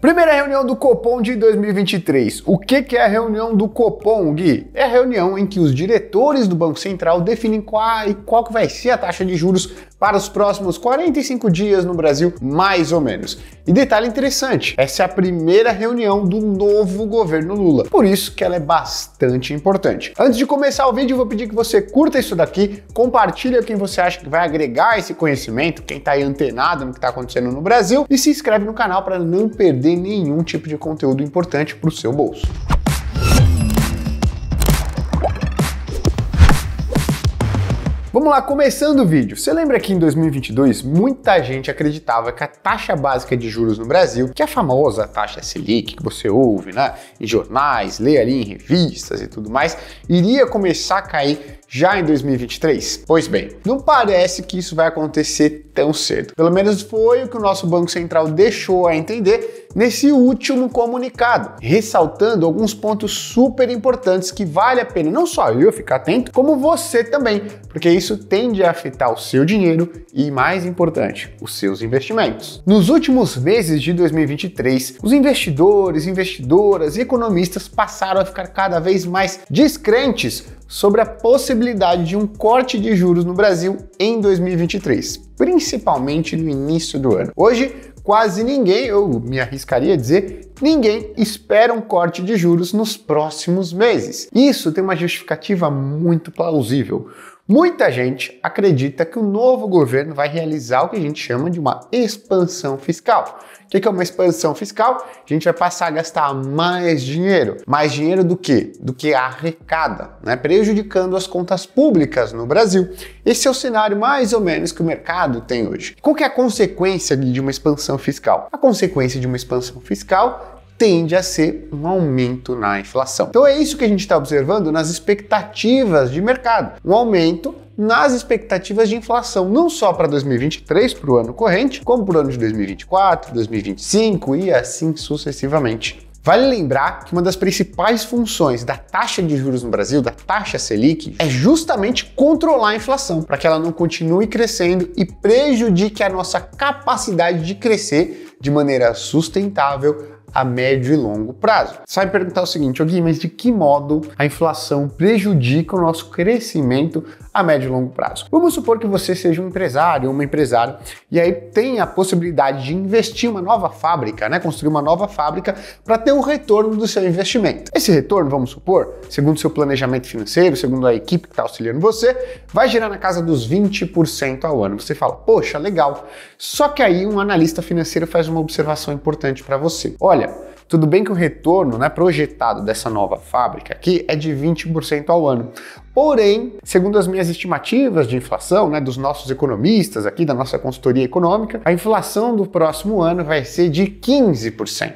Primeira reunião do Copom de 2023. O que, que é a reunião do Copom, Gui? É a reunião em que os diretores do Banco Central definem qual, e qual que vai ser a taxa de juros para os próximos 45 dias no Brasil, mais ou menos. E detalhe interessante, essa é a primeira reunião do novo governo Lula, por isso que ela é bastante importante. Antes de começar o vídeo, eu vou pedir que você curta isso daqui, compartilha quem você acha que vai agregar esse conhecimento, quem está aí antenado no que está acontecendo no Brasil, e se inscreve no canal para não perder perder nenhum tipo de conteúdo importante para o seu bolso. Vamos lá, começando o vídeo. Você lembra que em 2022 muita gente acreditava que a taxa básica de juros no Brasil, que é a famosa taxa Selic que você ouve né, em jornais, lê ali em revistas e tudo mais, iria começar a cair já em 2023? Pois bem, não parece que isso vai acontecer tão cedo. Pelo menos foi o que o nosso Banco Central deixou a entender nesse último comunicado, ressaltando alguns pontos super importantes que vale a pena não só eu ficar atento, como você também, porque isso tende a afetar o seu dinheiro e, mais importante, os seus investimentos. Nos últimos meses de 2023, os investidores, investidoras e economistas passaram a ficar cada vez mais descrentes sobre a possibilidade de um corte de juros no Brasil em 2023, principalmente no início do ano. Hoje, quase ninguém, eu me arriscaria a dizer, ninguém espera um corte de juros nos próximos meses. Isso tem uma justificativa muito plausível. Muita gente acredita que o novo governo vai realizar o que a gente chama de uma expansão fiscal. O que é uma expansão fiscal? A gente vai passar a gastar mais dinheiro. Mais dinheiro do que? Do que arrecada, né? prejudicando as contas públicas no Brasil. Esse é o cenário mais ou menos que o mercado tem hoje. Qual que é a consequência de uma expansão fiscal? A consequência de uma expansão fiscal tende a ser um aumento na inflação. Então é isso que a gente está observando nas expectativas de mercado, um aumento nas expectativas de inflação, não só para 2023, para o ano corrente, como para o ano de 2024, 2025 e assim sucessivamente. Vale lembrar que uma das principais funções da taxa de juros no Brasil, da taxa Selic, é justamente controlar a inflação, para que ela não continue crescendo e prejudique a nossa capacidade de crescer de maneira sustentável a médio e longo prazo. Você perguntar o seguinte, alguém mas de que modo a inflação prejudica o nosso crescimento a médio e longo prazo. Vamos supor que você seja um empresário ou uma empresária e aí tem a possibilidade de investir uma nova fábrica, né, construir uma nova fábrica para ter o retorno do seu investimento. Esse retorno, vamos supor, segundo seu planejamento financeiro, segundo a equipe que está auxiliando você, vai girar na casa dos 20% ao ano. Você fala, poxa, legal. Só que aí um analista financeiro faz uma observação importante para você. Olha, tudo bem que o retorno né, projetado dessa nova fábrica aqui é de 20% ao ano. Porém, segundo as minhas estimativas de inflação, né, dos nossos economistas aqui, da nossa consultoria econômica, a inflação do próximo ano vai ser de 15%.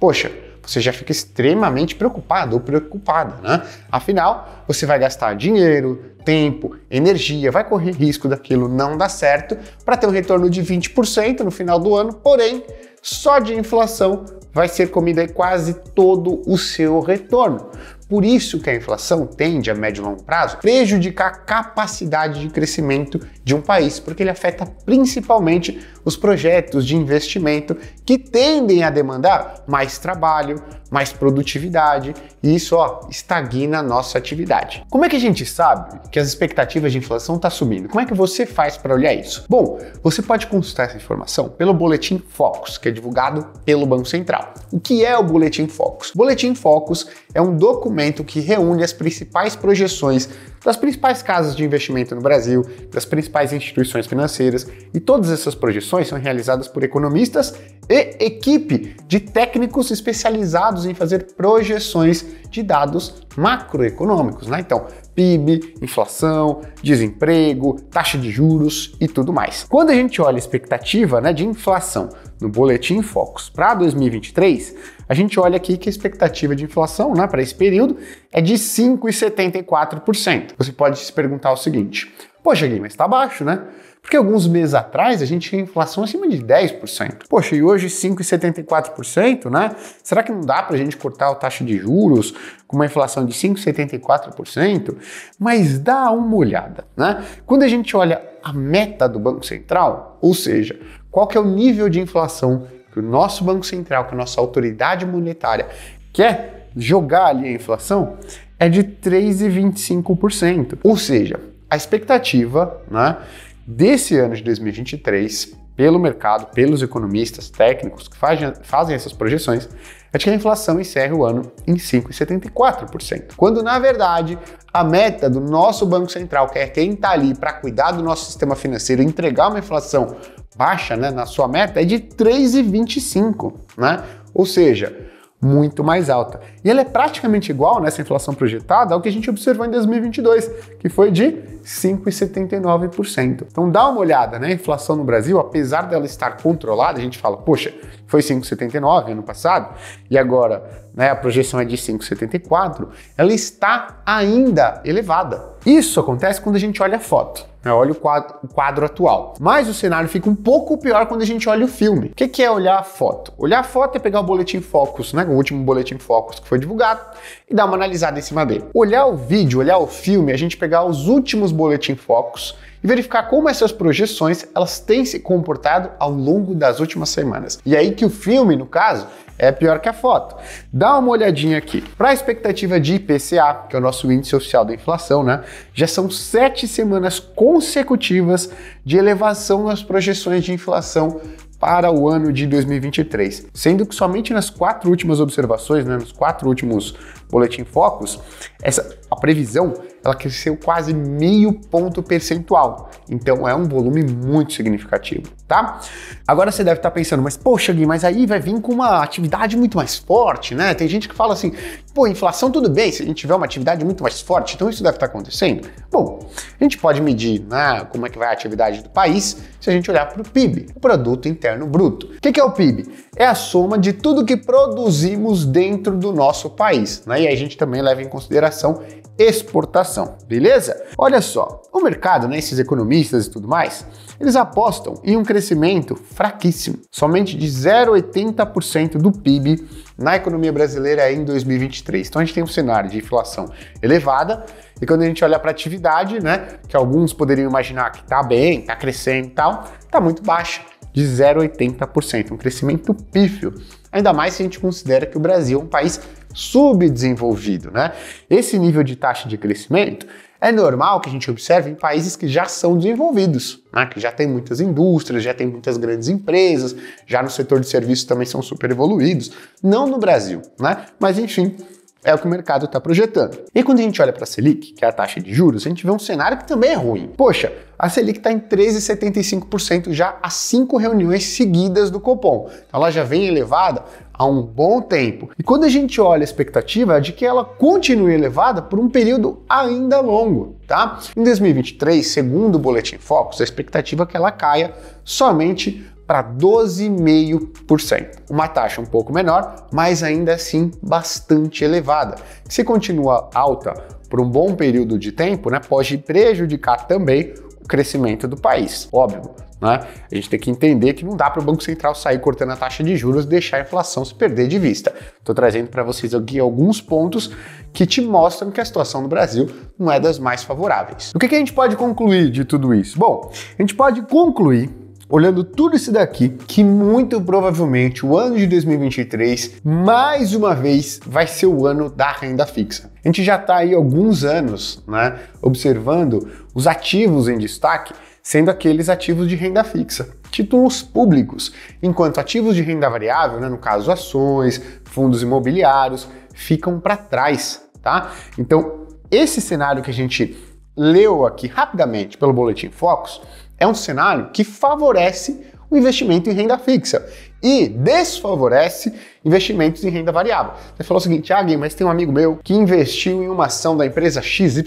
Poxa, você já fica extremamente preocupado ou preocupada, né? Afinal, você vai gastar dinheiro, tempo, energia, vai correr risco daquilo não dar certo para ter um retorno de 20% no final do ano, porém, só de inflação vai ser comida quase todo o seu retorno. Por isso que a inflação tende, a médio e longo prazo, prejudicar a capacidade de crescimento de um país, porque ele afeta principalmente os projetos de investimento que tendem a demandar mais trabalho, mais produtividade e isso ó, estagna a nossa atividade. Como é que a gente sabe que as expectativas de inflação estão tá subindo? Como é que você faz para olhar isso? Bom, você pode consultar essa informação pelo Boletim Focus, que é divulgado pelo Banco Central. O que é o Boletim Focus? O Boletim Focus é um documento que reúne as principais projeções das principais casas de investimento no Brasil, das principais instituições financeiras, e todas essas projeções são realizadas por economistas e equipe de técnicos especializados em fazer projeções de dados macroeconômicos, né? Então, PIB, inflação, desemprego, taxa de juros e tudo mais. Quando a gente olha a expectativa né, de inflação no Boletim Focus para 2023, a gente olha aqui que a expectativa de inflação né, para esse período é de 5,74%. Você pode se perguntar o seguinte: poxa, Gui, mas está baixo, né? Porque alguns meses atrás a gente tinha inflação acima de 10%. Poxa, e hoje 5,74%, né? Será que não dá para a gente cortar a taxa de juros com uma inflação de 5,74%? Mas dá uma olhada, né? Quando a gente olha a meta do Banco Central, ou seja, qual que é o nível de inflação que o nosso Banco Central, que a nossa autoridade monetária quer jogar ali a inflação, é de 3,25%. Ou seja, a expectativa né, desse ano de 2023, pelo mercado, pelos economistas técnicos que fazem, fazem essas projeções, é de que a inflação encerra o ano em 5,74%, quando na verdade a meta do nosso Banco Central, que é quem está ali para cuidar do nosso sistema financeiro, entregar uma inflação baixa né, na sua meta, é de 3,25%. Né? Ou seja, muito mais alta. E ela é praticamente igual nessa né, inflação projetada ao que a gente observou em 2022, que foi de 5,79%. Então dá uma olhada, né? A inflação no Brasil, apesar dela estar controlada, a gente fala, poxa, foi 5,79 ano passado e agora, né, a projeção é de 5,74, ela está ainda elevada. Isso acontece quando a gente olha a foto. Né, olha o quadro, o quadro, atual. Mas o cenário fica um pouco pior quando a gente olha o filme. O que, que, é olhar a foto? Olhar a foto é pegar o boletim Focus, né? O último boletim Focus que foi divulgado e dar uma analisada em cima dele. Olhar o vídeo, olhar o filme, a gente pegar os últimos boletim Focus e verificar como essas projeções elas têm se comportado ao longo das últimas semanas. E é aí que o filme, no caso, é pior que a foto. Dá uma olhadinha aqui. Para a expectativa de IPCA, que é o nosso índice oficial da inflação, né? Já são sete semanas consecutivas de elevação nas projeções de inflação para o ano de 2023, sendo que somente nas quatro últimas observações, né, nos quatro últimos boletim focos, essa a previsão ela cresceu quase meio ponto percentual. Então é um volume muito significativo, tá? Agora você deve estar pensando, mas poxa, Gui, mas aí vai vir com uma atividade muito mais forte, né? Tem gente que fala assim, pô, inflação tudo bem, se a gente tiver uma atividade muito mais forte, então isso deve estar acontecendo? Bom, a gente pode medir né, como é que vai a atividade do país se a gente olhar para o PIB, o Produto Interno Bruto. O que, que é o PIB? É a soma de tudo que produzimos dentro do nosso país, né? E a gente também leva em consideração exportação, beleza? Olha só, o mercado, né, esses economistas e tudo mais, eles apostam em um crescimento fraquíssimo, somente de 0,80% do PIB na economia brasileira em 2023. Então a gente tem um cenário de inflação elevada, e quando a gente olha para atividade, né, que alguns poderiam imaginar que tá bem, tá crescendo e tal, tá muito baixa, de 0,80%, um crescimento pífio. Ainda mais se a gente considera que o Brasil é um país subdesenvolvido. Né? Esse nível de taxa de crescimento é normal que a gente observe em países que já são desenvolvidos, né? que já tem muitas indústrias, já tem muitas grandes empresas, já no setor de serviços também são super evoluídos. Não no Brasil, né? mas enfim, é o que o mercado está projetando. E quando a gente olha para a Selic, que é a taxa de juros, a gente vê um cenário que também é ruim. Poxa, a Selic está em 13,75% já há cinco reuniões seguidas do Copom. Então ela já vem elevada há um bom tempo. E quando a gente olha a expectativa é de que ela continue elevada por um período ainda longo, tá? Em 2023, segundo o Boletim Focus, a expectativa é que ela caia somente para 12,5%. Uma taxa um pouco menor, mas ainda assim bastante elevada. Se continua alta por um bom período de tempo, né, pode prejudicar também o crescimento do país. Óbvio, né? A gente tem que entender que não dá para o Banco Central sair cortando a taxa de juros e deixar a inflação se perder de vista. Estou trazendo para vocês aqui alguns pontos que te mostram que a situação no Brasil não é das mais favoráveis. O que, que a gente pode concluir de tudo isso? Bom, a gente pode concluir Olhando tudo isso daqui, que muito provavelmente o ano de 2023, mais uma vez, vai ser o ano da renda fixa. A gente já está aí alguns anos, né, observando os ativos em destaque sendo aqueles ativos de renda fixa, títulos públicos, enquanto ativos de renda variável, né, no caso ações, fundos imobiliários, ficam para trás, tá? Então, esse cenário que a gente leu aqui rapidamente pelo boletim Focus é um cenário que favorece o investimento em renda fixa e desfavorece investimentos em renda variável. Você falou o seguinte, ah, mas tem um amigo meu que investiu em uma ação da empresa XYZ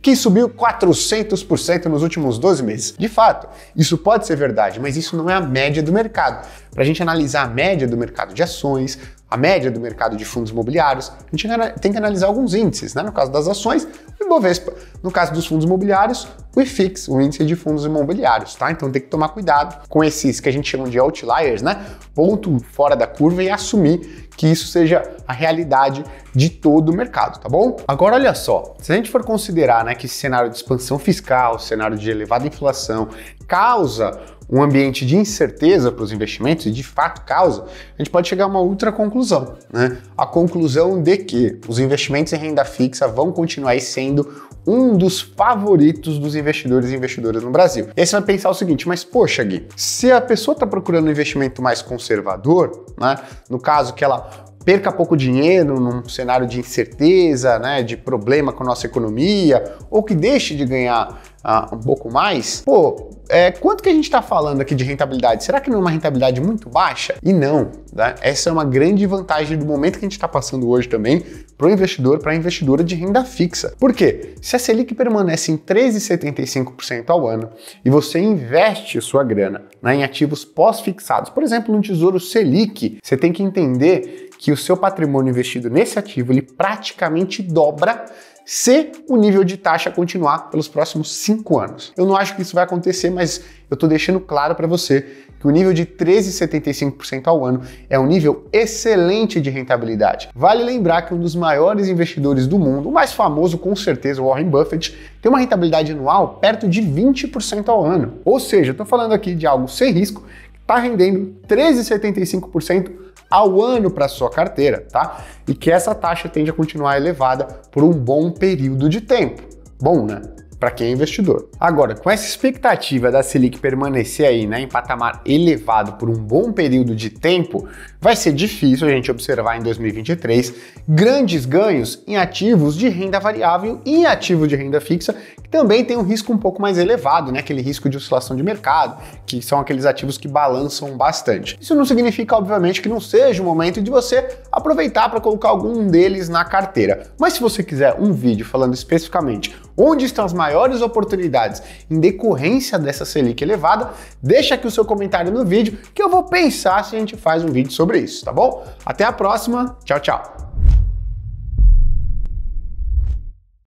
que subiu 400% nos últimos 12 meses. De fato, isso pode ser verdade, mas isso não é a média do mercado. Para a gente analisar a média do mercado de ações, a média do mercado de fundos imobiliários, a gente tem que analisar alguns índices, né? No caso das ações, o Ibovespa. No caso dos fundos imobiliários, o IFIX, o índice de fundos imobiliários, tá? Então tem que tomar cuidado com esses que a gente chama de outliers, né? Ponto fora da curva e assumir que isso seja a realidade de todo o mercado, tá bom? Agora olha só, se a gente for considerar, né, que esse cenário de expansão fiscal, cenário de elevada inflação causa um ambiente de incerteza para os investimentos, e de fato causa, a gente pode chegar a uma outra conclusão. Né? A conclusão de que os investimentos em renda fixa vão continuar sendo um dos favoritos dos investidores e investidoras no Brasil. E aí você vai pensar o seguinte, mas poxa, Gui, se a pessoa está procurando um investimento mais conservador, né, no caso que ela perca pouco dinheiro num cenário de incerteza, né, de problema com a nossa economia, ou que deixe de ganhar um pouco mais, pô, é, quanto que a gente está falando aqui de rentabilidade? Será que não é uma rentabilidade muito baixa? E não, tá? essa é uma grande vantagem do momento que a gente está passando hoje também para o investidor, para a investidora de renda fixa. Por quê? Se a Selic permanece em 13,75% ao ano e você investe sua grana né, em ativos pós-fixados, por exemplo, no Tesouro Selic, você tem que entender que o seu patrimônio investido nesse ativo ele praticamente dobra se o nível de taxa continuar pelos próximos cinco anos. Eu não acho que isso vai acontecer, mas eu estou deixando claro para você que o nível de 13,75% ao ano é um nível excelente de rentabilidade. Vale lembrar que um dos maiores investidores do mundo, o mais famoso com certeza, Warren Buffett, tem uma rentabilidade anual perto de 20% ao ano. Ou seja, eu estou falando aqui de algo sem risco que está rendendo 13,75% ao ano para sua carteira, tá? E que essa taxa tende a continuar elevada por um bom período de tempo. Bom, né? para quem é investidor. Agora, com essa expectativa da Selic permanecer aí né, em patamar elevado por um bom período de tempo, vai ser difícil a gente observar em 2023 grandes ganhos em ativos de renda variável e ativos de renda fixa, que também tem um risco um pouco mais elevado, né, aquele risco de oscilação de mercado, que são aqueles ativos que balançam bastante. Isso não significa, obviamente, que não seja o momento de você aproveitar para colocar algum deles na carteira. Mas se você quiser um vídeo falando especificamente Onde estão as maiores oportunidades em decorrência dessa Selic elevada? Deixa aqui o seu comentário no vídeo que eu vou pensar se a gente faz um vídeo sobre isso, tá bom? Até a próxima, tchau, tchau!